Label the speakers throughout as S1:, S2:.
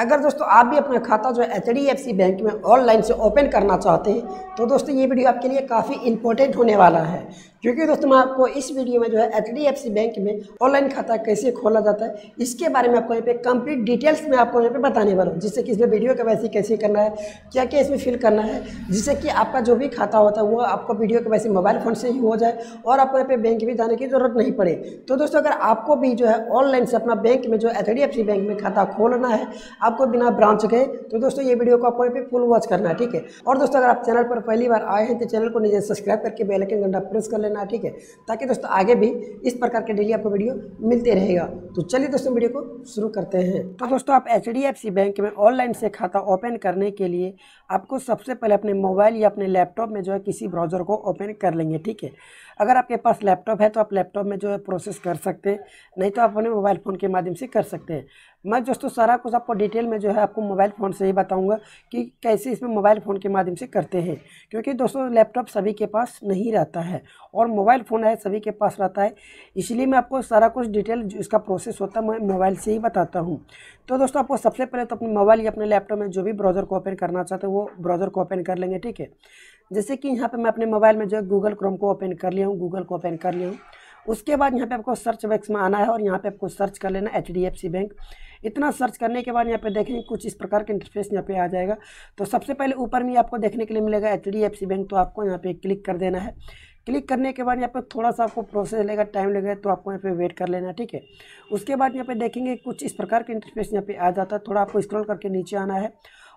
S1: अगर दोस्तों आप भी अपना खाता जो H D F C bank में ऑनलाइन से ओपन करना चाहते हैं तो दोस्तों ये वीडियो आपके लिए काफ़ी इंपॉर्टेंट होने वाला है क्योंकि दोस्तों मैं आपको इस वीडियो में जो है H D F C bank में ऑनलाइन खाता कैसे खोला जाता है इसके बारे में आपको यहाँ पे कंप्लीट डिटेल्स में आपको यहाँ पे बताने वाला हूँ जिससे कि इसमें वीडियो कैसे कैसे करना है क्या क्या इसमें फिल करना है जिससे कि आपका जो भी खाता होता है वो आपको वीडियो के वैसे मोबाइल फ़ोन से ही हो जाए और आपको यहाँ पे बैंक भी जाने की ज़रूरत नहीं पड़े तो दोस्तों अगर आपको भी जो है ऑनलाइन से अपना बैंक में जो H D F C bank में खाता खोलना है आपको बिना ब्रांच गए तो दोस्तों ये वीडियो को आपको यहाँ पे फुल वॉच करना है ठीक है और दोस्तों अगर आप चैनल पर पहली बार आए हैं तो चैनल को नीचे सब्सक्राइब करके बेलाइकन घंटा प्रेस कर लेना करना ठीक है ताकि दोस्तों आगे भी इस प्रकार के डेली आपको वीडियो मिलते रहेगा तो चलिए दोस्तों वीडियो को शुरू करते हैं तो दोस्तों आप एच बैंक में ऑनलाइन से खाता ओपन करने के लिए आपको सबसे पहले अपने मोबाइल या अपने लैपटॉप में जो है किसी ब्राउजर को ओपन कर लेंगे ठीक है अगर आपके पास लैपटॉप है तो आप लैपटॉप में जो है प्रोसेस कर सकते हैं नहीं तो आप अपने मोबाइल फ़ोन के माध्यम से कर सकते हैं मैं दोस्तों सारा कुछ आपको डिटेल में जो है आपको मोबाइल फ़ोन से ही बताऊंगा कि कैसे इसमें मोबाइल फ़ोन के माध्यम से करते हैं क्योंकि दोस्तों लैपटॉप सभी के पास नहीं रहता है और मोबाइल फ़ोन है सभी के पास रहता है इसलिए मैं आपको सारा कुछ डिटेल जो इसका प्रोसेस होता है मैं मोबाइल से ही बताता हूँ तो दोस्तों आपको सबसे पहले तो अपने मोबाइल या अपने लैपटॉप में जो भी ब्राउज़र को ओपन करना चाहते हैं वो ब्राउज़र को ओपन कर लेंगे ठीक है जैसे कि यहाँ पे मैं अपने मोबाइल में जो है गूगल क्रोम को ओपन कर लिया हूँ गूगल को ओपन कर लिया हूँ उसके बाद यहाँ पे आपको सर्च बैक्स में आना है और यहाँ पे आपको सर्च कर लेना H D F C bank इतना सर्च करने के बाद यहाँ पे देखेंगे कुछ इस प्रकार के इंटरफेस यहाँ पे आ जाएगा तो सबसे पहले ऊपर में आपको देखने के लिए मिलेगा H D F C bank तो आपको यहाँ पे क्लिक कर देना है क्लिक करने के बाद यहाँ पे थोड़ा सा आपको प्रोसेस लेगा टाइम लगेगा तो आपको यहाँ पे वेट कर लेना है ठीक है उसके बाद यहाँ पे देखेंगे कुछ इस प्रकार का इंटरफेस यहाँ पे आ जाता है थोड़ा आपको स्क्रॉल करके नीचे आना है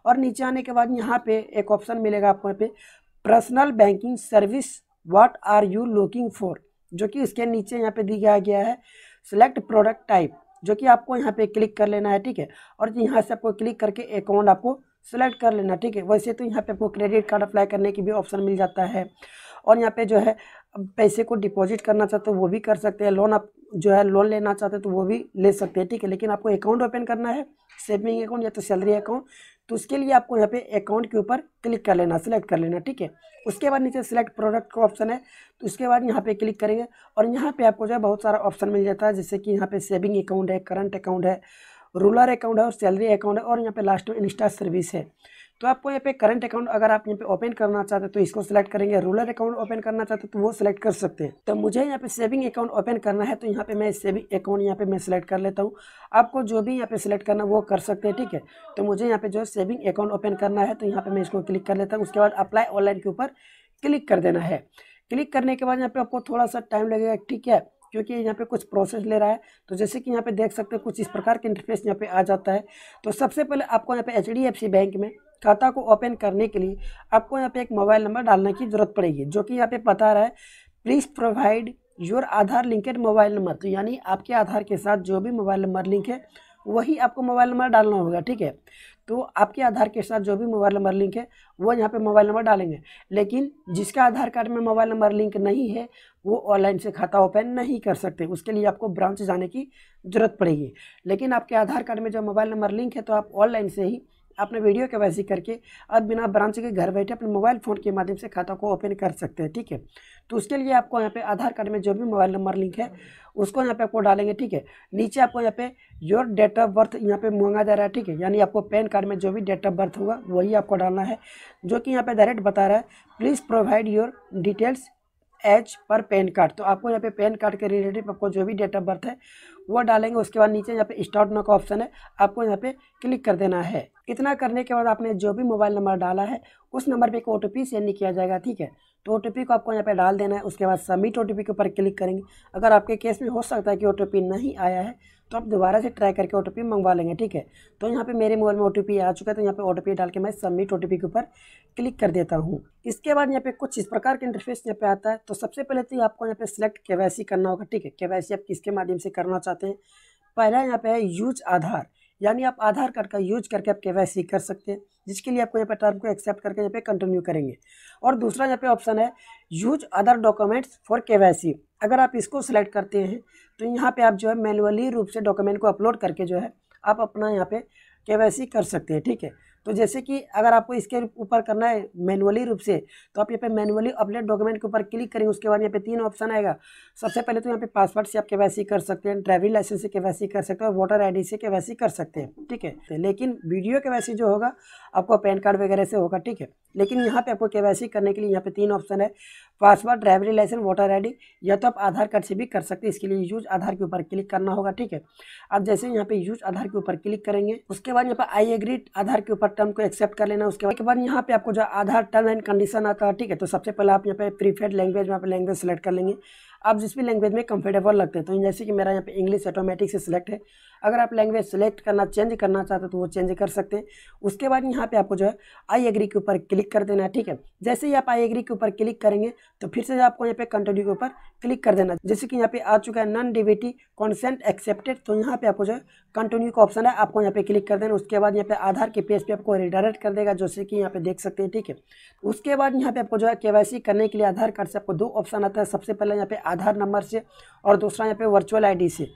S1: और नीचे आने के बाद यहाँ पे एक ऑप्शन मिलेगा आपको यहाँ पे personal banking service what are you looking for जो कि इसके नीचे यहाँ पे दिया गया है सिलेक्ट प्रोडक्ट टाइप जो कि आपको यहाँ पे क्लिक कर लेना है ठीक है और यहाँ से आपको क्लिक करके अकाउंट आपको सेलेक्ट कर लेना ठीक है वैसे तो यहाँ पे आपको क्रेडिट कार्ड अप्लाई करने की भी ऑप्शन मिल जाता है और यहाँ पे जो है पैसे को डिपॉजिट करना चाहते हो वो भी कर सकते हैं लोन आप जो है लोन लेना चाहते हो तो वो भी ले सकते हैं ठीक है लेकिन आपको अकाउंट ओपन करना है सेविंग अकाउंट या तो सैलरी अकाउंट तो उसके लिए आपको यहाँ पे अकाउंट के ऊपर क्लिक कर लेना सिलेक्ट कर लेना ठीक है उसके बाद नीचे सिलेक्ट प्रोडक्ट का ऑप्शन है तो उसके बाद यहाँ पे क्लिक करेंगे और यहाँ पे आपको जो है बहुत सारा ऑप्शन मिल जाता है जैसे कि यहाँ पे सेविंग अकाउंट है करंट अकाउंट है रूलर अकाउंट है और सैलरी अकाउंट है और यहाँ पे लास्ट में इंस्टा सर्विस है तो आपको यहाँ पे करंट अकाउंट अगर आप यहाँ पे ओपन करना चाहते हैं तो इसको सिलेक्ट करेंगे रूरल अकाउंट ओपन करना चाहते हैं तो वो सिलेक्ट कर सकते हैं तो मुझे यहाँ पे सेविंग अकाउंट ओपन करना है तो यहाँ पे मैं सेविंग अकाउंट यहाँ पे मैं सिलेक्ट कर लेता हूँ आपको जो भी यहाँ पे सिलेक्ट करना वो कर सकते हैं ठीक है तो मुझे यहाँ पे जो है सेविंग अकाउंट ओपन करना है तो यहाँ पे मैं इसको क्लिक कर लेता हूँ उसके बाद अप्लाई ऑनलाइन के ऊपर क्लिक कर देना है क्लिक करने के बाद यहाँ पे आपको थोड़ा सा टाइम लगेगा ठीक है क्योंकि यहाँ पे कुछ प्रोसेस ले रहा है तो जैसे कि यहाँ पे देख सकते हैं कुछ इस प्रकार के इंटरफेस यहाँ पे आ जाता है तो सबसे पहले आपको यहाँ पे एच बैंक में खाता को ओपन करने के लिए आपको यहाँ पे एक मोबाइल नंबर डालने की ज़रूरत पड़ेगी जो कि यहाँ पे बता रहा है please provide your Aadhaar linked mobile number तो यानी आपके आधार के साथ जो भी मोबाइल नंबर लिंक है वही आपको मोबाइल नंबर डालना होगा ठीक है तो आपके आधार के साथ जो भी मोबाइल नंबर लिंक है वो यहाँ पे मोबाइल नंबर डालेंगे लेकिन जिसका आधार कार्ड में मोबाइल नंबर लिंक नहीं है वो ऑनलाइन से खाता ओपन नहीं कर सकते उसके लिए आपको ब्रांच जाने की ज़रूरत पड़ेगी लेकिन आपके आधार कार्ड में जो मोबाइल नंबर लिंक है तो आप ऑनलाइन से ही अपने वीडियो के वैसे करके अब बिना ब्रांच के घर बैठे अपने मोबाइल फ़ोन के माध्यम से खाता को ओपन कर सकते हैं ठीक है तो उसके लिए आपको यहाँ पे आधार कार्ड में जो भी मोबाइल नंबर लिंक है उसको यहाँ पे आपको डालेंगे ठीक है नीचे आपको यहाँ पे योर डेट ऑफ बर्थ यहाँ पे मांगा जा रहा है ठीक है यानी आपको पैन कार्ड में जो भी डेट ऑफ बर्थ होगा वही आपको डालना है जो कि यहाँ पर डायरेक्ट बता रहा है please provide your details as per PAN card तो आपको यहाँ पे पैन कार्ड के रिलेटिव आपको जो भी डेट ऑफ बर्थ है वह डालेंगे उसके बाद नीचे यहाँ पे स्टार्ट नो का ऑप्शन है आपको यहाँ पे क्लिक कर देना है इतना करने के बाद आपने जो भी मोबाइल नंबर डाला है उस नंबर पे एक ओ सेंड किया जाएगा ठीक है तो ओ को आपको यहाँ पे डाल देना है उसके बाद सबमिट ओ के ऊपर क्लिक करेंगे अगर आपके केस में हो सकता है कि ओ नहीं आया है तो आप दोबारा से ट्राई करके ओ मंगवा लेंगे ठीक है तो यहाँ पे मेरे मोबाइल में ओ आ चुका है तो यहाँ पे ओ डाल के मैं सबमिट ओ के ऊपर क्लिक कर देता हूँ इसके बाद यहाँ पे कुछ इस प्रकार के इंटरफेस यहाँ पे आता है तो सबसे पहले तो आपको यहाँ पे सिलेक्ट के करना होगा ठीक है के आप किसके माध्यम से करना चाहते हैं पहला यहाँ पे है यूज आधार यानी आप आधार कार्ड का यूज करके आप के कर सकते हैं जिसके लिए आपको यहाँ पे टर्म को एक्सेप्ट करके यहाँ पे कंटिन्यू करेंगे और दूसरा यहाँ पे ऑप्शन है यूज अदर डॉक्यूमेंट्स फॉर के अगर आप इसको सिलेक्ट करते हैं तो यहाँ पे आप जो है मैनुअली रूप से डॉक्यूमेंट को अपलोड करके जो है आप अपना यहाँ पे के कर सकते हैं ठीक है तो जैसे कि अगर आपको इसके ऊपर करना है मैनुअली रूप से तो आप यहाँ पे मैनुअली अपलोड डॉक्यूमेंट के ऊपर क्लिक करेंगे उसके बाद यहाँ पे तीन ऑप्शन आएगा सबसे पहले तो यहाँ पे पासवर्ड से आप के कर सकते हैं ड्राइविंग लाइसेंस से के कर सकते हैं वोटर आईडी से के कर सकते हैं ठीक है तो लेकिन वीडियो के जो होगा आपको पैन कार्ड वगैरह से होगा ठीक है लेकिन यहाँ पर आपको के करने के लिए यहाँ पे तीन ऑप्शन है password driving licence voter ID या तो आप आधार कार्ड से भी कर सकते हैं इसके लिए यूज आधार के ऊपर क्लिक करना होगा ठीक है अब जैसे यहाँ पे यूज आधार के ऊपर क्लिक करेंगे उसके बाद यहाँ पर आई एग्री आधार के ऊपर टर्म को एक्सेप्ट कर लेना उसके बाद यहाँ पे आपको जो आधार टर्म एंड कंडीशन आता है ठीक है तो सबसे पहले आप यहाँ पे प्रीफेड लैंग्वेज में आप लैंग्वेज सेलेक्ट कर लेंगे आप जिस भी लैंग्वेज में कंफर्टेबल लगते हैं तो जैसे कि मेरा यहाँ पे इंग्लिश ऑटोमेटिक से सिलेक्ट है अगर आप लैंग्वेज सेलेक्ट करना चेंज करना चाहते हो तो वो चेंज कर सकते हैं उसके बाद यहाँ पे आपको जो है आई एग्री के ऊपर क्लिक कर देना है ठीक है जैसे ही आप आई एग्री के ऊपर क्लिक करेंगे तो फिर से आपको यहाँ पे कंटिन्यू के ऊपर क्लिक कर देना जैसे कि यहाँ पे आ चुका है नॉन डिबिटी कॉन्सेंट एक्सेप्टेड तो यहाँ पे आपको जो है कंटिन्यू का ऑप्शन है आपको यहाँ पे क्लिक कर देना उसके बाद यहाँ पे आधार के पेज पे आपको रिडायरेक्ट कर देगा जैसे कि यहाँ पे देख सकते हैं ठीक है उसके बाद यहाँ पे आपको जो है के करने के लिए आधार कार्ड से आपको दो ऑप्शन आता है सबसे पहले यहाँ पे आधार नंबर से और दूसरा यहाँ पे वर्चुअल आईडी से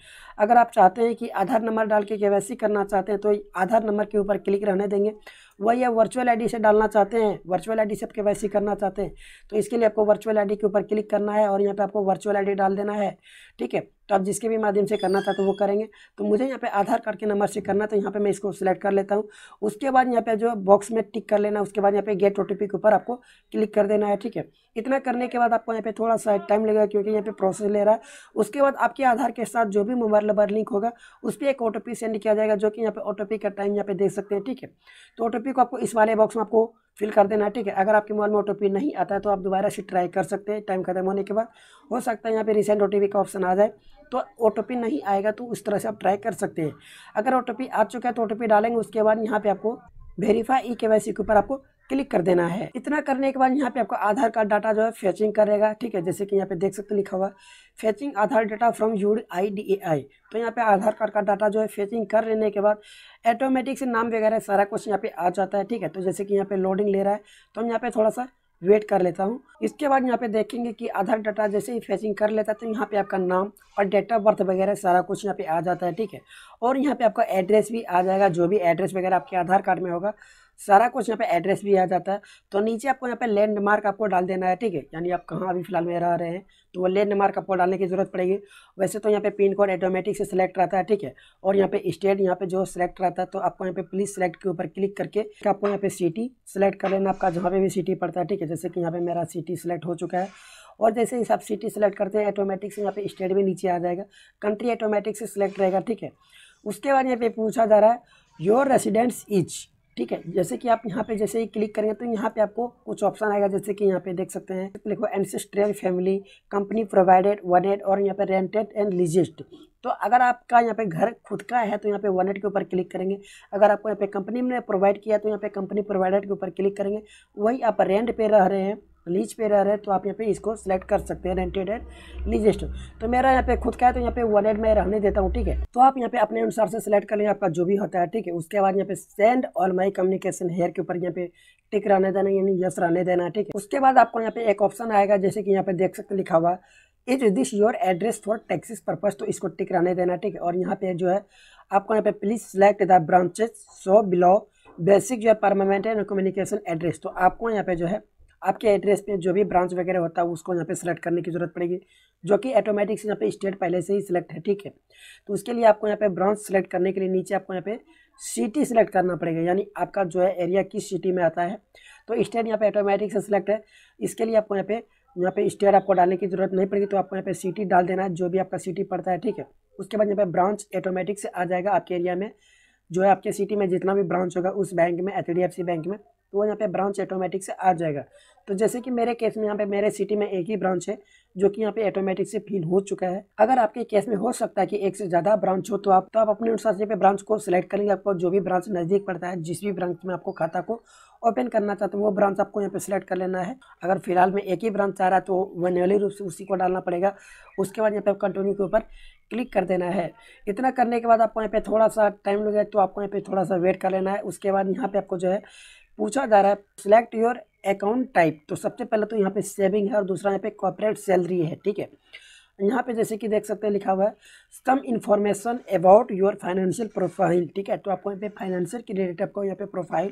S1: अगर आप चाहते हैं कि आधार नंबर डाल के केवाईसी करना चाहते हैं तो आधार नंबर के ऊपर क्लिक रहने देंगे वही आप वर्चुअल आईडी से डालना चाहते हैं वर्चुअल आईडी से आप केवाईसी करना चाहते हैं तो इसके लिए आपको वर्चुअल आईडी के ऊपर क्लिक करना है और यहाँ पे आपको वर्चुअल आईडी डाल देना है ठीक है तो आप जिसके भी माध्यम से करना था तो वो करेंगे तो मुझे यहाँ पे आधार कार्ड के नंबर से करना तो यहाँ पे मैं इसको सिलेक्ट कर लेता हूँ उसके बाद यहाँ पे जो बॉक्स में टिक कर लेना उसके बाद यहाँ पे गेट ओ के ऊपर आपको क्लिक कर देना है ठीक है इतना करने के बाद आपको यहाँ पे थोड़ा सा टाइम लगेगा क्योंकि यहाँ पे प्रोसेस ले रहा है उसके बाद आपके आधार के साथ जो भी मोबाइल नंबर लिंक होगा उस पर एक ओ सेंड किया जाएगा जो कि यहाँ पे ओ का टाइम यहाँ पे देख सकते हैं ठीक है तो ओ को आपको इस वाले बॉक्स में आपको फिल कर देना है ठीक है अगर आपके मोबाइल में ओ नहीं आता है तो आप दोबारा से ट्राई कर सकते हैं टाइम खत्म होने के बाद हो सकता है यहाँ पे रिसेंट ओ का ऑप्शन आ जाए तो ओ नहीं आएगा तो उस तरह से आप ट्राई कर सकते हैं अगर ओ आ चुका है तो ओ डालेंगे उसके बाद यहाँ पे आपको वेरीफाई ई के के ऊपर आपको क्लिक कर देना है इतना करने के बाद यहाँ पे आपको आधार कार्ड डाटा जो है फेचिंग करेगा ठीक है जैसे कि यहाँ पे देख सकते लिखा हुआ fetching Aadhaar data from your I D A I तो यहाँ पे आधार कार्ड का डाटा जो है फेचिंग कर लेने के बाद ऑटोमेटिक से नाम वगैरह सारा कुछ यहाँ पे आ जाता है ठीक है तो जैसे कि यहाँ पे लोडिंग ले रहा है तो हम यहाँ पे थोड़ा सा वेट कर लेता हूँ इसके बाद यहाँ पे देखेंगे कि आधार डाटा जैसे ही फैसिंग कर लेता है तो यहाँ पे आपका नाम और डेट ऑफ बर्थ वगैरह सारा कुछ यहाँ पे आ जाता है ठीक है और यहाँ पे आपका एड्रेस भी आ जाएगा जो भी एड्रेस वगैरह आपके आधार कार्ड में होगा सारा कुछ यहाँ पे एड्रेस भी आ जाता है तो नीचे आपको यहाँ पे लैंडमार्क आपको डाल देना है ठीक है यानी आप कहाँ अभी फिलहाल में रह रहे हैं तो वो लैंडमार्क आपको डालने की ज़रूरत पड़ेगी वैसे तो यहाँ पे पिन कोड ऑटोमेटिक से सिलेक्ट रहता है ठीक है और यहाँ पे स्टेट यहाँ पे जो सिलेक्ट रहता है तो आपको यहाँ पे प्लीज सिलेक्ट के ऊपर क्लिक करके आपको यहाँ पे सिटी सिलेक्ट कर लेना आपका जहाँ पे भी सिटी पड़ता है ठीक है जैसे कि यहाँ पे मेरा सिटी सिलेक्ट हो चुका है और जैसे ही आप सिटी सिलेक्ट करते हैं ऑटोमेटिक से यहाँ पे स्टेट भी नीचे आ जाएगा कंट्री ऑटोमेटिक से सिलेक्ट रहेगा ठीक है उसके बाद यहाँ पे पूछा जा रहा है योर रेसिडेंट्स इज ठीक है जैसे कि आप यहाँ पे जैसे ही क्लिक करेंगे तो यहाँ पे आपको कुछ ऑप्शन आएगा जैसे कि यहाँ पे देख सकते हैं तो लिखो ancestral family company provided ad और यहाँ पे रेंटेड एंड लिजिस्ट तो अगर आपका यहाँ पे घर खुद का है तो यहाँ पे वन एड के ऊपर क्लिक करेंगे अगर आपको यहाँ पे कंपनी ने प्रोवाइड किया तो यहाँ पे कंपनी प्रोवाइडेड के ऊपर क्लिक करेंगे वही आप रेंट पे रह रहे हैं लीज पे रह रहे तो आप यहाँ पे इसको सेलेक्ट कर सकते हैं रेंटेड एंड लीजेस्ट तो मेरा यहाँ पे खुद का है तो यहाँ पे वॉलेट में रहने देता हूँ ठीक है तो आप यहाँ पे अपने अनुसार से सिलेक्ट कर लें आपका जो भी होता है ठीक है उसके बाद यहाँ पे सेंड और माई कम्युनिकेशन हेयर के ऊपर यहाँ पे टिक रहने देना यानी यस रहने देना ठीक है उसके बाद आपको यहाँ पे एक ऑप्शन आएगा जैसे कि यहाँ पे देख सकते लिखा हुआ is this your address for taxes purpose तो इसको टिक रहने देना ठीक है और यहाँ पे जो है आपको यहाँ पे please select the branches so below basic जो है परमानेंट एंड कम्युनिकेशन एड्रेस तो आपको यहाँ पे जो है आपके एड्रेस पे जो भी ब्रांच वगैरह होता है उसको यहाँ पे सिलेक्ट करने की ज़रूरत पड़ेगी जो कि ऑटोमेटिक से यहाँ पे स्टेट पहले से ही सिलेक्ट है ठीक है तो उसके लिए आपको यहाँ पे ब्रांच सेलेक्ट करने के लिए नीचे आपको यहाँ पे सिटी सिलेक्ट करना पड़ेगा यानी आपका जो है एरिया किस सिटी में आता है तो स्टेट यहाँ पे ऑटोमेटिक से सिलेक्ट है इसके लिए आपको यहाँ पे यहाँ पे स्टेट आपको डालने की जरूरत नहीं पड़ेगी तो आपको यहाँ पे सिटी डाल देना है जो भी आपका सिटी पड़ता है ठीक है उसके बाद यहाँ पे ब्रांच ऑटोमेटिक से आ जाएगा आपके एरिया में जो है आपके सिटी में जितना भी ब्रांच होगा उस बैंक में एच बैंक में तो वो यहाँ पे ब्रांच ऑटोमेटिक से आ जाएगा तो जैसे कि मेरे केस में यहाँ पे मेरे सिटी में एक ही ब्रांच है जो कि यहाँ पे ऑटोमेटिक से फिल हो चुका है अगर आपके केस में हो सकता है कि एक से ज़्यादा ब्रांच हो तो आप तो आप अपने अनुसार से ब्रांच को सिलेक्ट करेंगे आपको जो भी ब्रांच नज़दीक पड़ता है जिस भी ब्रांच में आपको खाता को ओपन करना चाहते हैं वो ब्रांच आपको यहाँ पे सिलेक्ट कर लेना है अगर फिलहाल में एक ही ब्रांच आ रहा है तो मैनुअली रूप से उसी को डालना पड़ेगा उसके बाद यहाँ पे कंटिन्यू के ऊपर क्लिक कर देना है इतना करने के बाद आपको यहाँ पे थोड़ा सा टाइम लगेगा तो आपको यहाँ पे थोड़ा सा वेट कर लेना है उसके बाद यहाँ पे आपको जो है पूछा जा रहा है सिलेक्ट योर अकाउंट टाइप तो सबसे पहले तो यहाँ पे सेविंग है और दूसरा यहाँ पे कॉपरेट सैलरी है ठीक है यहाँ पे जैसे कि देख सकते हैं लिखा हुआ है some information about your financial profile ठीक है तो आपको यहाँ पे फाइनेंशियल के रिलेटेड आपको यहाँ पे प्रोफाइल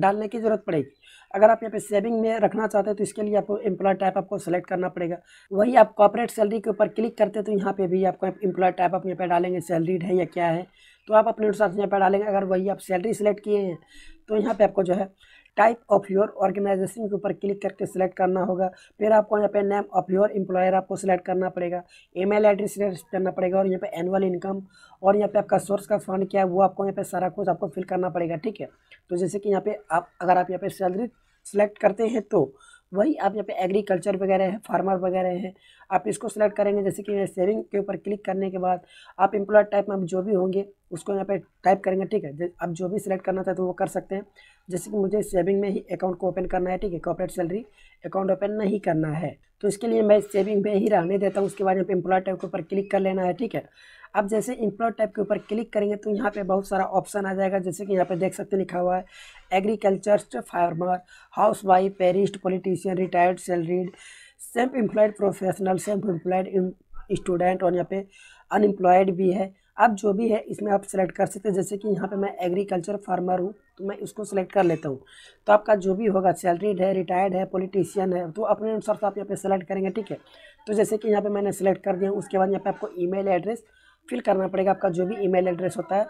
S1: डालने की ज़रूरत पड़ेगी अगर आप यहाँ पे सेविंग में रखना चाहते हैं तो इसके लिए आपको एम्प्लॉय टाइप आपको सेलेक्ट करना पड़ेगा वही आप कॉपरेट सैलरी के ऊपर क्लिक करते हैं तो यहाँ पे भी आपको एम्प्लॉय टाइप आप यहाँ पे डालेंगे सैलरीड है या क्या है तो आप अपने अनुसार यहाँ पे डालेंगे अगर वही आप सैलरी सेलेक्ट किए हैं तो यहाँ पे आपको जो है टाइप ऑफ योर ऑर्गेनाइजेशन के ऊपर क्लिक करके सिलेक्ट करना होगा फिर आपको यहाँ पे नेम ऑफ योर एम्प्लॉयर आपको सिलेक्ट करना पड़ेगा ईमेल एड्रेस सिलेक्ट करना पड़ेगा और यहाँ पे एनुअल इनकम और यहाँ पे आपका सोर्स का फंड क्या है वो आपको यहाँ पे सारा कुछ आपको फिल करना पड़ेगा ठीक है तो जैसे कि यहाँ पे आप अगर आप यहाँ पे सैलरी सिलेक्ट करते हैं तो वही आप यहाँ पे एग्रीकल्चर वगैरह है फार्मर वगैरह हैं आप इसको सेलेक्ट करेंगे जैसे कि सेविंग के ऊपर क्लिक करने के बाद आप इम्प्लॉय टाइप में आप जो भी होंगे उसको यहाँ पे टाइप करेंगे ठीक है आप जो भी सिलेक्ट करना चाहते हो वो कर सकते हैं जैसे कि मुझे सेविंग में ही अकाउंट को ओपन करना है ठीक है कॉपरेट सैलरी अकाउंट ओपन नहीं करना है तो इसके लिए मैं सेविंग में ही रहने देता हूँ उसके बाद यहाँ पे इम्प्लॉय टाइप के ऊपर क्लिक कर लेना है ठीक है अब जैसे इम्प्लॉयड टाइप के ऊपर क्लिक करेंगे तो यहाँ पे बहुत सारा ऑप्शन आ जाएगा जैसे कि यहाँ पे देख सकते हैं लिखा हुआ है agriculture farmer house wife priest politician retired salaried self employed professional self employed student और यहाँ पे अनएम्प्लॉयड भी है अब जो भी है इसमें आप सेलेक्ट कर सकते हैं जैसे कि यहाँ पे मैं एग्रीकल्चर फार्मर हूँ तो मैं इसको सेलेक्ट कर लेता हूँ तो आपका जो भी होगा सैलरीड है रिटायर्ड है पॉलिटिशियन है तो अपने अनुसार से तो आप यहाँ पे सेलेक्ट करेंगे ठीक है तो जैसे कि यहाँ पे मैंने सेलेक्ट कर दिया उसके बाद यहाँ पे आपको ईमेल एड्रेस फिल करना पड़ेगा आपका जो भी ईमेल एड्रेस होता है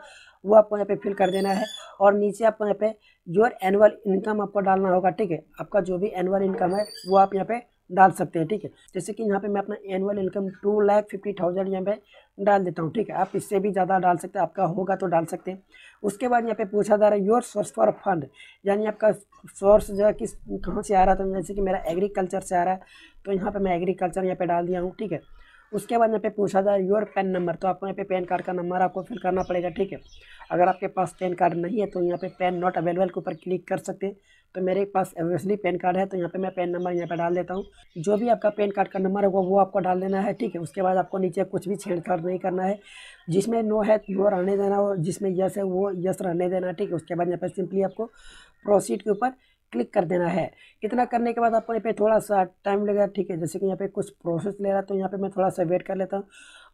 S1: वो आपको यहाँ पे फिल कर देना है और नीचे आपको यहाँ पे योर एनुअल इनकम आपको डालना होगा ठीक है आपका जो भी एनुअल इनकम है वो आप यहाँ पे डाल सकते हैं ठीक है जैसे कि यहाँ पे मैं अपना annual income two lakh fifty thousand यहाँ पे डाल देता हूँ ठीक है आप इससे भी ज़्यादा डाल सकते हैं आपका होगा तो डाल सकते हैं उसके बाद यहाँ पे पूछा जा रहा है योर सोर्स फॉर फंड यानी आपका सोर्स जो है किस कहाँ से आ रहा था जैसे कि मेरा एग्रीकल्चर से आ रहा है तो यहाँ पर मैं एग्रीकल्चर यहाँ पर डाल दिया हूँ ठीक है उसके बाद यहाँ पे पूछा जाए योर पेन नंबर तो आपको यहाँ पे पैन कार्ड का नंबर आपको फिल करना पड़ेगा ठीक है अगर आपके पास पैन कार्ड नहीं है तो यहाँ पे पैन नॉट अवेलेबल के ऊपर क्लिक कर सकते हैं तो मेरे पास ऑब्वियसली पैन कार्ड है तो यहाँ पे मैं पैन नंबर यहाँ पे डाल देता हूँ जो भी आपका पैन कार्ड का नंबर होगा वो आपको डाल देना है ठीक है उसके बाद आपको नीचे कुछ भी छेड़छाड़ नहीं करना है जिसमें नो है वो रहने देना और जिसमें यस है वो यस रहने देना ठीक है उसके बाद यहाँ पर सिंपली आपको प्रोसीड के ऊपर क्लिक कर देना है इतना करने के बाद आपको यहाँ पे थोड़ा सा टाइम लगेगा ठीक है जैसे कि यहाँ पे कुछ प्रोसेस ले रहा है तो यहाँ पे मैं थोड़ा सा वेट कर लेता हूँ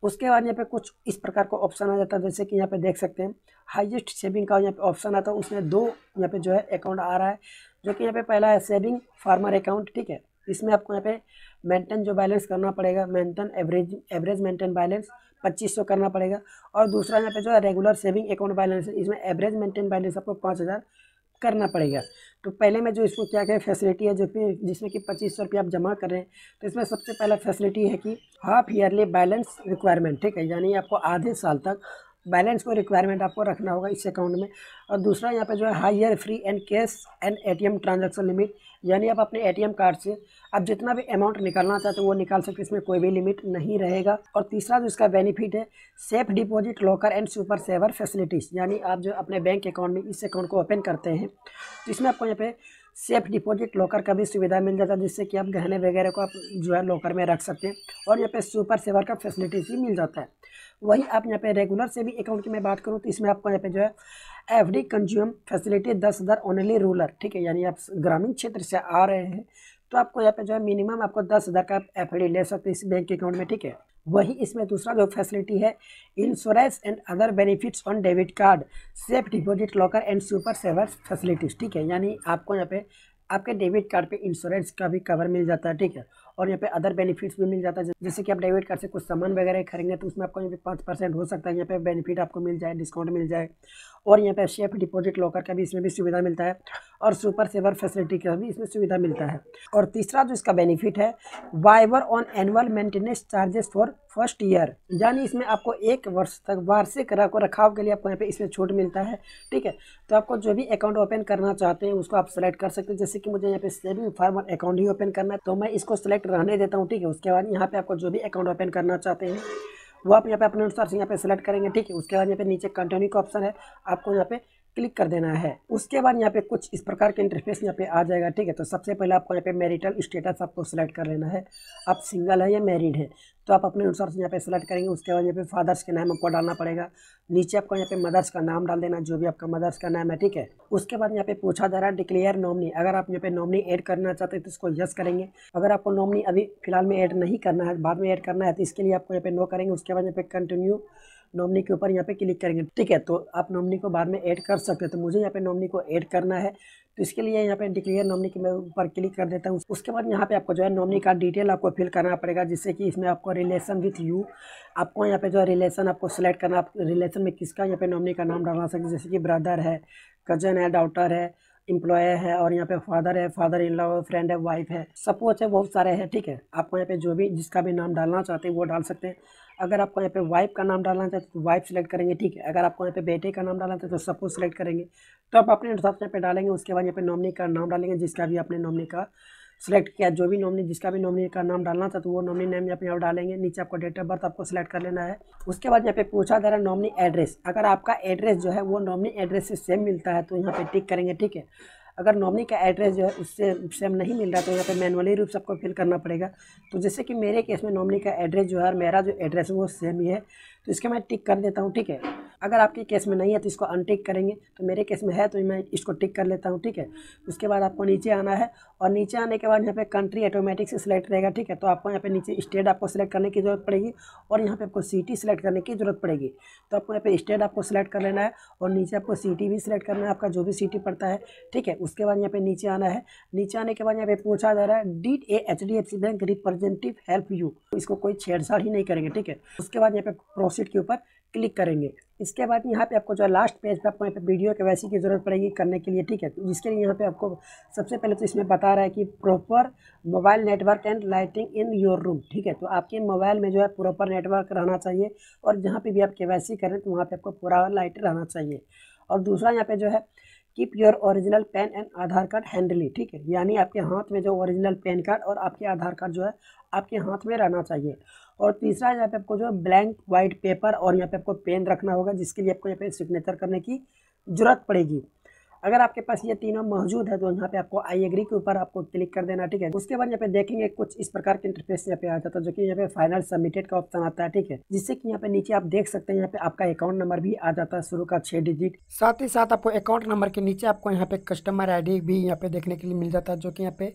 S1: उसके बाद यहाँ पे कुछ इस प्रकार का ऑप्शन आ जाता है जैसे कि यहाँ पे देख सकते हैं हाईएस्ट सेविंग का यहाँ पे ऑप्शन आता है उसमें दो यहाँ पे जो है अकाउंट आ रहा है जो कि यहाँ पे पहला है सेविंग फार्मर अकाउंट ठीक है इसमें आपको यहाँ पे मेंटेन जो बैलेंस करना पड़ेगा maintain average average maintain balance पच्चीस सौ करना पड़ेगा और दूसरा यहाँ पे जो है रेगुलर सेविंग अकाउंट बैलेंस है इसमें एवरेज मेंटेन बैलेंस आपको पाँच हज़ार करना पड़ेगा तो पहले मैं जो इसमें क्या क्या फैसिलिटी है जो जिसमें कि पच्चीस सौ रुपये आप जमा कर रहे हैं तो इसमें सबसे पहला फैसिलिटी है कि हाफ ईयरली बैलेंस रिक्वायरमेंट ठीक है यानी आपको आधे साल तक बैलेंस को रिक्वायरमेंट आपको रखना होगा इस अकाउंट में और दूसरा यहाँ पे जो है higher free and cash and ATM transaction limit यानी आप अपने एटीएम कार्ड से आप जितना भी अमाउंट निकालना चाहते हो वो निकाल सकते इसमें कोई भी लिमिट नहीं रहेगा और तीसरा जो इसका बेनिफिट है safe deposit locker and super saver facilities यानी आप जो अपने बैंक अकाउंट में इस अकाउंट को ओपन करते हैं तो इसमें आपको यहाँ पे सेफ डिपॉजिट लॉकर का भी सुविधा मिल जाता है जिससे कि आप गहने वगैरह को आप जो है लॉकर में रख सकते हैं और यहाँ पे सुपर सेवर का फैसिलिटीज भी मिल जाता है वहीं आप यहाँ पे रेगुलर सेविंग अकाउंट की मैं बात करूँ तो इसमें आपको यहाँ पे जो है एफ डी कंज्यूम फैसिलिटी दस हज़ार ओनली रूलर ठीक है यानी आप ग्रामीण क्षेत्र से आ रहे हैं तो आपको यहाँ पे जो है मिनिमम आपको दस हज़ार का एफ ले सकते हैं इस बैंक के अकाउंट में ठीक है वही इसमें दूसरा जो फैसिलिटी है insurance and other benefits on debit card safe deposit locker and super savers facilities ठीक है यानी आपको यहाँ पे आपके डेबिट कार्ड पे इंश्योरेंस का भी कवर मिल जाता है ठीक है और यहाँ पे अदर बेनिफिट्स भी मिल जाता है जैसे कि आप डेबिट कार्ड से कुछ सामान वगैरह खरीदेंगे तो उसमें आपको यहाँ पे पाँच परसेंट हो सकता है यहाँ पे बेनिफिट आपको मिल जाए डिस्काउंट मिल जाए और यहाँ पे सेफ डिपॉजिट लॉकर का भी इसमें भी सुविधा मिलता है और सुपर सेवर फैसिलिटी का भी इसमें सुविधा मिलता है और तीसरा जो इसका बेनिफिट है waiver on annual maintenance charges for first year यानी इसमें आपको एक वर्ष तक वार्षिक रखाव के लिए आपको यहाँ पे इसमें छूट मिलता है ठीक है तो आपको जो भी अकाउंट ओपन करना चाहते हैं उसको आप सेलेक्ट कर सकते हैं जैसे कि मुझे यहाँ पे सेविंग फार्मर अकाउंट ही ओपन करना है तो मैं इसको सेलेक्ट रहने देता हूँ ठीक है उसके बाद यहाँ पे आपको जो भी अकाउंट ओपन करना चाहते हैं वो आप यहाँ पे अपने अनुसार से यहाँ पे सिलेक्ट करेंगे ठीक है उसके बाद यहाँ पे नीचे कंटिन्यू का ऑप्शन है आपको यहाँ पे क्लिक कर देना है उसके बाद यहाँ पे कुछ इस प्रकार के इंटरफेस यहाँ पे आ जाएगा ठीक है तो सबसे पहले आपको यहाँ पे मैरिटल स्टेटस आपको सेलेक्ट कर लेना है आप सिंगल है या मैरिड है तो आप अपने अनुसार से यहाँ पे सेलेक्ट करेंगे उसके बाद यहाँ पे फादर्स के नाम आपको डालना पड़ेगा नीचे आपको यहाँ पे मदर्स का नाम डाल देना जो भी आपका मदर्स का नाम है ठीक है उसके बाद यहाँ पे पूछा जा रहा है डिक्लेयर नॉमनी अगर आप यहाँ पे नॉमनी ऐड करना चाहते हैं तो इसको यस करेंगे अगर आपको नॉमनी अभी फिलहाल में ऐड नहीं करना है बाद में ऐड करना है तो इसके लिए आपको यहाँ पे नो करेंगे उसके बाद यहाँ पे कंटिन्यू नॉमनी के ऊपर यहाँ पे क्लिक करेंगे ठीक है तो आप नॉमनी को बाद में ऐड कर सकते हैं तो मुझे यहाँ पे नॉमनी को ऐड करना है तो इसके लिए यहाँ पे डिक्लेयर नॉमनी के मैं ऊपर क्लिक कर देता हूँ उसके बाद यहाँ पे आपको जो है नॉमनी का डिटेल आपको फिल करना पड़ेगा जिससे कि इसमें आपको रिलेशन विथ यू आपको यहाँ पे जो है रिलेशन आपको सेलेक्ट करना आप रिलेशन में किसका यहाँ पे नॉमनी का नाम डालना सकते जैसे कि ब्रदर है कजन है डॉटर है एम्प्लॉय है और यहाँ पे फादर है फादर इन लॉ फ्रेंड है वाइफ है सपोज है बहुत सारे हैं ठीक है आपको यहाँ पे जो भी जिसका भी नाम डालना चाहते हैं वो डाल सकते हैं अगर आपको यहाँ पे वाइफ का नाम डालना चाहते तो वाइफ सेलेक्ट करेंगे ठीक है अगर आपको यहाँ पे बेटे का नाम डालना चाहते तो सपोज सेलेक्ट करेंगे तो आप अपने हिसाब से यहाँ पे डालेंगे उसके बाद यहाँ पे नॉमनी का नाम डालेंगे जिसका भी आपने नॉमनी का सेलेक्ट किया जो भी नॉमनी जिसका भी नॉमनी का नाम डालना था तो वो नॉमनी नेम यहाँ पे यहाँ डालेंगे नीचे आपको डेट ऑफ बर्थ आपको सेलेक्ट कर लेना है उसके बाद यहाँ पे पूछा जा रहा है नॉमनी एड्रेस अगर आपका एड्रेस जो है वो नॉमनी एड्रेस से सेम मिलता है तो यहाँ पे टिक करेंगे ठीक है अगर नॉमनी का एड्रेस जो है उससे सेम नहीं मिल रहा तो यहाँ पर मैनुअली रूप से आपको फिल करना पड़ेगा तो जैसे कि मेरे केस में नॉमनी का एड्रेस जो है मेरा जो एड्रेस है वो सेम ही है तो इसका मैं टिक कर देता हूँ ठीक है अगर आपके केस में नहीं है तो इसको अनटिक करेंगे तो मेरे केस में है तो मैं इसको टिक कर लेता हूँ ठीक है उसके बाद आपको नीचे आना है और नीचे आने के बाद यहाँ पे कंट्री ऑटोमेटिक से सिलेक्ट रहेगा ठीक है तो आपको यहाँ पे नीचे स्टेट आपको सिलेक्ट करने की जरूरत पड़ेगी और यहाँ पर आपको सिटी सिलेक्ट करने की जरूरत पड़ेगी तो आपको यहाँ पे स्टेट आपको सिलेक्ट कर लेना है और नीचे आपको सिटी भी सिलेक्ट करना है आपका जो भी सिटी पड़ता है ठीक है उसके बाद यहाँ पे नीचे आना है नीचे आने के बाद यहाँ पे पूछा जा रहा है did a H D F C bank representative help you इसको कोई छेड़छाड़ ही नहीं करेंगे ठीक है उसके बाद यहाँ पे प्रोसीड के ऊपर क्लिक करेंगे इसके बाद यहाँ पे आपको जो है लास्ट पेज पे आपको यहाँ पे वीडियो के वैसी की ज़रूरत पड़ेगी करने के लिए ठीक है तो जिसके लिए यहाँ पे आपको सबसे पहले तो इसमें बता रहा है कि proper mobile network and lighting in your room ठीक है तो आपके मोबाइल में जो है प्रॉपर नेटवर्क रहना चाहिए और जहाँ पर भी आप के करें तो वहाँ पर आपको पूरा लाइट रहना चाहिए और दूसरा यहाँ पर जो है keep your original pen and Aadhaar card handily ठीक है यानी आपके हाथ में जो ओरिजिनल पेन कार्ड और आपके आधार कार्ड जो है आपके हाथ में रहना चाहिए और तीसरा यहाँ पे आपको जो है ब्लैंक वाइट पेपर और यहाँ पे आपको पेन रखना होगा जिसके लिए आपको यहाँ पे सिग्नेचर करने की ज़रूरत पड़ेगी अगर आपके पास ये तीनों मौजूद है तो यहाँ पे आपको आई एग्री के ऊपर आपको क्लिक कर देना ठीक है उसके बाद यहाँ पे देखेंगे कुछ इस प्रकार के इंटरफेस यहाँ पे आ जाता है जो कि यहाँ पे फाइनल सबमिटेड का ऑप्शन आता है ठीक है जिससे कि यहाँ पे नीचे आप देख सकते हैं यहाँ पे आपका अकाउंट नंबर भी आ जाता है शुरू का छह डिजिट साथ ही साथ आपको अकाउंट नंबर के नीचे आपको यहाँ पे कस्टमर आई भी यहाँ पे देखने के लिए मिल जाता है जो कि यहाँ पे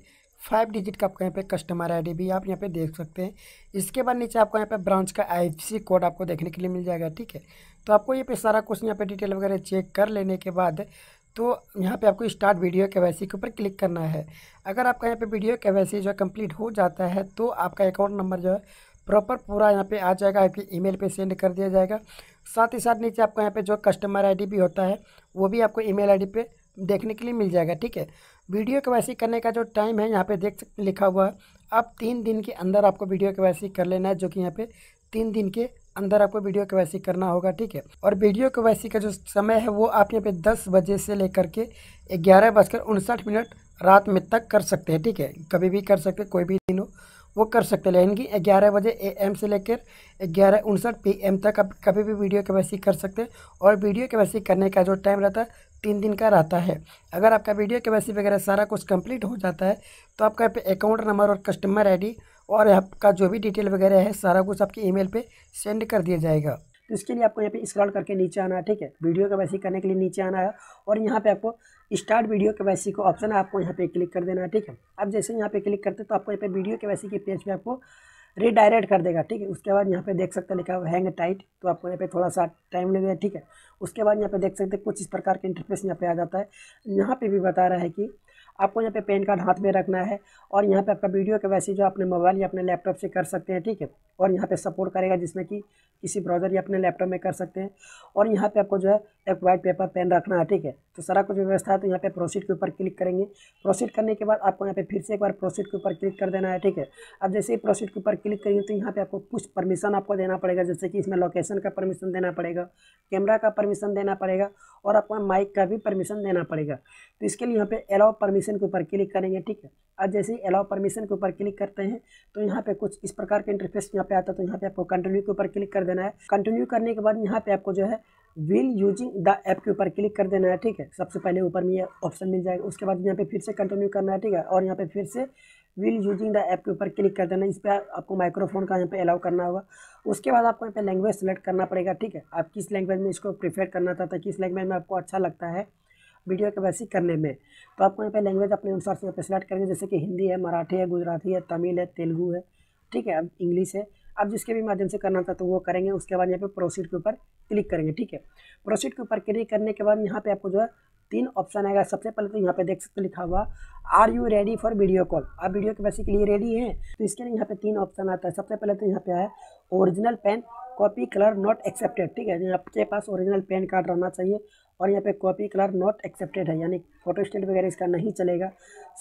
S1: फाइव डिजिट का आपको यहाँ पे कस्टमर आई भी आप यहाँ पे देख सकते हैं इसके बाद नीचे आपको यहाँ पे ब्रांच का आई कोड आपको देखने के लिए मिल जाएगा ठीक है तो आपको ये पे सारा कुछ यहाँ पे डिटेल वगैरह चेक कर लेने के बाद तो यहाँ पे आपको स्टार्ट वीडियो के के ऊपर क्लिक करना है अगर आपका यहाँ पे वीडियो के जो है कम्प्लीट हो जाता है तो आपका अकाउंट नंबर जो है प्रॉपर पूरा यहाँ पे आ जाएगा आपकी ईमेल पे सेंड कर दिया जाएगा साथ ही साथ नीचे आपका यहाँ पे जो कस्टमर आईडी भी होता है वो भी आपको ईमेल आईडी पे देखने के लिए मिल जाएगा ठीक है वीडियो के करने का जो टाइम है यहाँ पर देख लिखा हुआ है अब तीन दिन के अंदर आपको वीडियो के कर लेना है जो कि यहाँ पर तीन दिन के अंदर आपको वीडियो के करना होगा ठीक है और वीडियो के का जो समय है वो आप यहाँ पे दस बजे से लेकर के ग्यारह बजकर उनसठ मिनट रात में तक कर सकते हैं ठीक है कभी भी कर सकते कोई भी दिन हो वो कर सकते हैं यानी कि ग्यारह बजे ए एम से लेकर ग्यारह उनसठ पी एम तक आप कभी भी वीडियो के कर सकते हैं और वीडियो के करने का जो टाइम रहता है तीन दिन का रहता है अगर आपका वीडियो के वगैरह सारा कुछ कंप्लीट हो जाता है तो आपका अकाउंट नंबर और कस्टमर आई और आपका जो भी डिटेल वगैरह है सारा कुछ आपके ईमेल पे सेंड कर दिया जाएगा तो इसके लिए आपको यहाँ पे स्क्रॉल करके नीचे आना है ठीक है वीडियो के वैसी करने के लिए नीचे आना है और यहाँ पे आपको स्टार्ट वीडियो के वैसी का ऑप्शन है आपको यहाँ पे क्लिक कर देना है ठीक है अब जैसे यहाँ पे क्लिक करते तो आपको यहाँ पे वीडियो के वैसी के पेज पे आपको रिडायरेक्ट कर देगा ठीक है उसके बाद यहाँ पे देख सकते हैं लिखा हुआ हैंग टाइट तो आपको यहाँ पे थोड़ा सा टाइम लगेगा ठीक है उसके बाद यहाँ पे देख सकते हैं कुछ इस प्रकार के इंटरफेस यहाँ पे आ जाता है यहाँ पे भी बता रहा है कि आपको यहाँ पे पेन कार्ड हाथ में रखना है और यहाँ पे आपका वीडियो के वैसे जो अपने मोबाइल या अपने लैपटॉप से कर सकते हैं ठीक है और यहाँ पे सपोर्ट करेगा जिसमें कि किसी ब्राउजर या अपने लैपटॉप में कर सकते हैं और यहाँ पे आपको जो है एक वाइट पेपर पेन रखना है ठीक है तो सारा कुछ व्यवस्था है तो यहाँ पे प्रोसीड के ऊपर क्लिक करेंगे प्रोसीड करने के बाद आपको यहाँ पे फिर से एक बार प्रोसीड के ऊपर क्लिक कर देना है ठीक है अब जैसे ही प्रोसीड के ऊपर क्लिक करेंगे तो यहाँ पर आपको कुछ परमिशन आपको देना पड़ेगा जैसे कि इसमें लोकेशन का परमिशन देना पड़ेगा कैमरा का परमिशन देना पड़ेगा और आपको माइक का भी परमिशन देना पड़ेगा तो इसके लिए यहाँ पे अलाउ परमिशन के ऊपर क्लिक करेंगे ठीक है अब जैसे ही अलाउ परमिशन के ऊपर क्लिक करते हैं तो यहाँ पर कुछ इस प्रकार के इंटरफेस यहाँ पे आता है तो यहाँ पे आपको कंटिन्यू के ऊपर क्लिक कर देना है कंटिन्यू करने के बाद यहाँ पे आपको जो है विल यूजिंग द ऐप के ऊपर क्लिक कर देना है ठीक है सबसे पहले ऊपर में ये ऑप्शन मिल जाएगा उसके बाद यहाँ पे फिर से कंटिन्यू करना है ठीक है और यहाँ पे फिर से विल यूजिंग द ऐप के ऊपर क्लिक कर देना इस पर आपको माइक्रोफोन का यहाँ पे अलाउ करना होगा उसके बाद आपको यहाँ पे लैंग्वेज सेलेक्ट करना पड़ेगा ठीक है आप किस लैंग्वेज में इसको प्रीफेयर करना चाहता था किस लैंग्वेज में आपको अच्छा लगता है वीडियो के वैसे करने में तो आपको यहाँ पे लैंग्वेज अपने अनुसार से यहाँ पे सेलेक्ट करेंगे जैसे कि हिंदी है मराठी है गुजराती है तमिल है तेलुगू है ठीक है अब इंग्लिश है आप जिसके भी माध्यम से करना चाहते हो वो करेंगे उसके बाद यहाँ पे प्रोसीड के ऊपर क्लिक करेंगे ठीक है प्रोसीड के ऊपर क्लिक करने के बाद यहाँ पे आपको जो है तीन ऑप्शन आएगा सबसे पहले तो यहाँ पे देख सकते लिखा हुआ are you ready for video call आप वीडियो के बेसिकली रेडी हैं तो इसके लिए यहाँ पे तीन ऑप्शन आता है सबसे पहले तो यहाँ पे आया original pen copy colour not accepted ठीक है आपके पास ओरिजिनल पेन कार्ड रहना चाहिए और यहाँ पे कॉपी कलर नॉट एक्सेप्टेड है यानी फोटो स्टेट वगैरह इसका नहीं चलेगा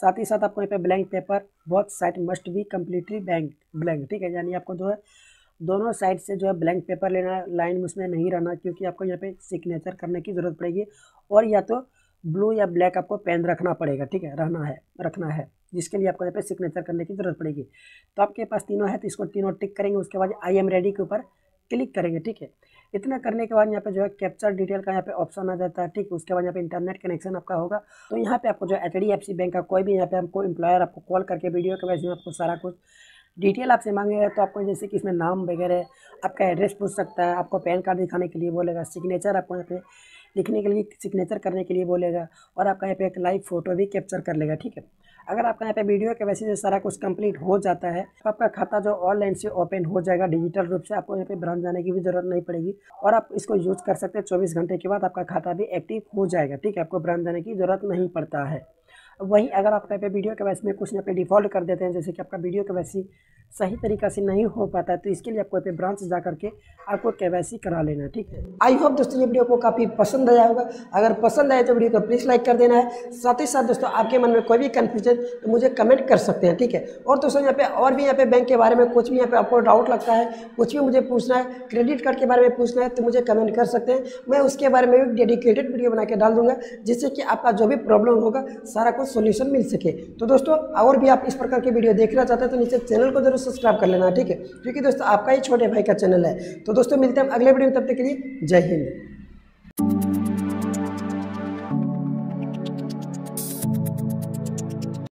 S1: साथ ही साथ आपको यहाँ पे ब्लैंक पेपर बहुत side must be completely bank blank ठीक है यानी आपको जो है दोनों साइड से जो है ब्लैंक पेपर लेना लाइन उसमें नहीं रहना क्योंकि आपको यहाँ पे सिग्नेचर करने की ज़रूरत पड़ेगी और या तो ब्लू या ब्लैक आपको पेन रखना पड़ेगा ठीक है रहना है रखना है जिसके लिए आपको यहाँ पे सिग्नेचर करने की ज़रूरत पड़ेगी तो आपके पास तीनों है तो इसको तीनों टिक करेंगे उसके बाद आई एम रेडी के ऊपर क्लिक करेंगे ठीक है इतना करने के बाद यहाँ पे जो है कैप्चर डिटेल का यहाँ पे ऑप्शन आ जाता है ठीक उसके बाद यहाँ पे इंटरनेट कनेक्शन आपका होगा तो यहाँ पे आपको जो एच बैंक का कोई भी यहाँ पे हमको इंप्लायर आपको कॉल करके वीडियो के वजह आपको सारा कुछ डिटेल आपसे मांगेगा तो आपको जैसे कि इसमें नाम वगैरह आपका एड्रेस पूछ सकता है आपको पैन कार्ड दिखाने के लिए बोलेगा सिग्नेचर आपको यहाँ पे लिखने के लिए सिग्नेचर करने के लिए बोलेगा और आपका यहाँ पे एक लाइव फ़ोटो भी कैप्चर कर लेगा ठीक है अगर आपका यहाँ पे वीडियो के वैसे से सारा कुछ कंप्लीट हो जाता है तो आपका खाता जो ऑनलाइन से ओपन हो जाएगा डिजिटल रूप से आपको यहाँ पे ब्रांच जाने की भी जरूरत नहीं पड़ेगी और आप इसको यूज़ कर सकते हैं चौबीस घंटे के बाद आपका खाता भी एक्टिव हो जाएगा ठीक है आपको ब्रांच जाने की जरूरत नहीं पड़ता है वहीं अगर आप कहीं पर वीडियो के वैसे में कुछ यहाँ पे डिफॉल्ट कर देते हैं जैसे कि आपका वीडियो के वैसी सही तरीका से नहीं हो पाता है तो इसके लिए आपको यहाँ पे ब्रांच जा करके आपको के करा लेना है ठीक है आई होप दोस्तों ये वीडियो को काफ़ी पसंद आया होगा अगर पसंद आए तो वीडियो को प्लीज़ लाइक कर देना है साथ ही साथ दोस्तों आपके मन में कोई भी कन्फ्यूजन तो मुझे कमेंट कर सकते हैं ठीक है और दोस्तों यहाँ पे और भी यहाँ पे बैंक के बारे में कुछ भी यहाँ पे आपको डाउट लगता है कुछ भी मुझे पूछना है क्रेडिट कार्ड के बारे में पूछना है तो मुझे कमेंट कर सकते हैं मैं उसके बारे में भी डेडिकेटेड वीडियो बना के डाल दूंगा जिससे कि आपका जो भी प्रॉब्लम होगा सारा कुछ सोल्यूशन मिल सके तो दोस्तों और भी आप इस प्रकार की वीडियो देखना चाहते हैं तो नीचे चैनल को जरूर सब्सक्राइब कर लेना ठीक है क्योंकि दोस्तों आपका ही छोटे भाई का चैनल है तो दोस्तों मिलते हैं अगले वीडियो में तब तक के लिए जय हिंद